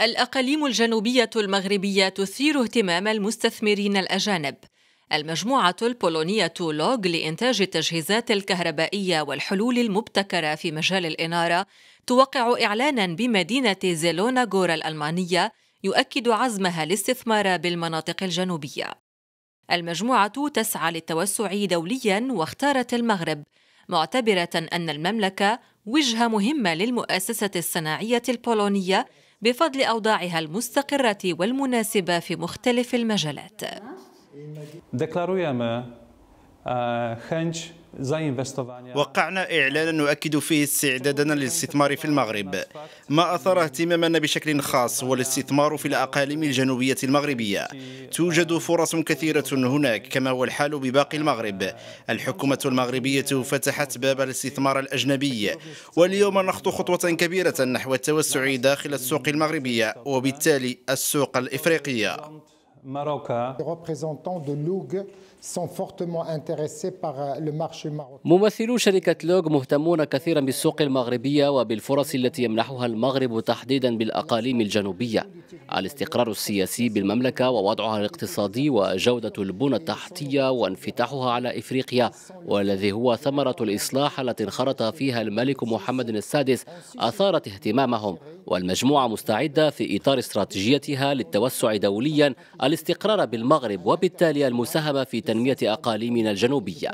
الأقاليم الجنوبية المغربية تثير اهتمام المستثمرين الأجانب. المجموعة البولونية لوغ لإنتاج التجهيزات الكهربائية والحلول المبتكرة في مجال الإنارة توقع إعلانا بمدينة غورا الألمانية يؤكد عزمها الاستثمار بالمناطق الجنوبية. المجموعة تسعى للتوسع دوليا واختارت المغرب معتبرة أن المملكة وجهة مهمة للمؤسسة الصناعية البولونية بفضل أوضاعها المستقرة والمناسبة في مختلف المجالات. آه، وقعنا إعلانا نؤكد فيه استعدادنا للاستثمار في المغرب ما أثار اهتمامنا بشكل خاص هو الاستثمار في الأقاليم الجنوبية المغربية توجد فرص كثيرة هناك كما هو الحال بباقي المغرب الحكومة المغربية فتحت باب الاستثمار الأجنبي واليوم نخطو خطوة كبيرة نحو التوسع داخل السوق المغربية وبالتالي السوق الإفريقية Euh, ممثلو شركة لوغ مهتمون كثيرا بالسوق المغربية وبالفرص التي يمنحها المغرب تحديدا بالأقاليم الجنوبية الاستقرار السياسي بالمملكة ووضعها الاقتصادي وجودة البنى التحتية وانفتاحها على إفريقيا والذي هو ثمرة الإصلاح التي انخرط فيها الملك محمد السادس أثارت اهتمامهم والمجموعة مستعدة في إطار استراتيجيتها للتوسع دوليا والاستقرار بالمغرب وبالتالي المساهمة في تنمية أقاليمنا الجنوبية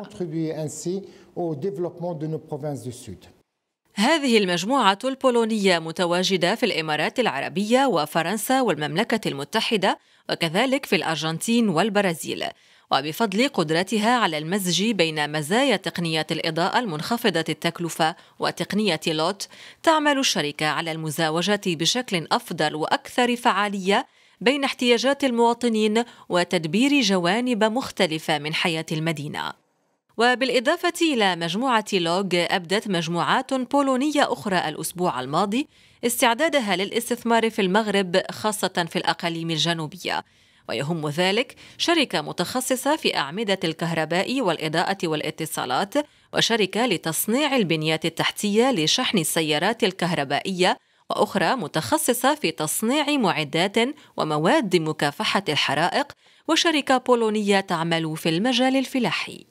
هذه المجموعة البولونية متواجدة في الإمارات العربية وفرنسا والمملكة المتحدة وكذلك في الأرجنتين والبرازيل وبفضل قدرتها على المزج بين مزايا تقنية الإضاءة المنخفضة التكلفة وتقنية لوت تعمل الشركة على المزاوجة بشكل أفضل وأكثر فعالية بين احتياجات المواطنين وتدبير جوانب مختلفة من حياة المدينة وبالإضافة إلى مجموعة لوغ أبدت مجموعات بولونية أخرى الأسبوع الماضي استعدادها للاستثمار في المغرب خاصة في الأقاليم الجنوبية ويهم ذلك شركة متخصصة في أعمدة الكهرباء والإضاءة والاتصالات وشركة لتصنيع البنيات التحتية لشحن السيارات الكهربائية وأخرى متخصصة في تصنيع معدات ومواد مكافحة الحرائق وشركة بولونية تعمل في المجال الفلاحي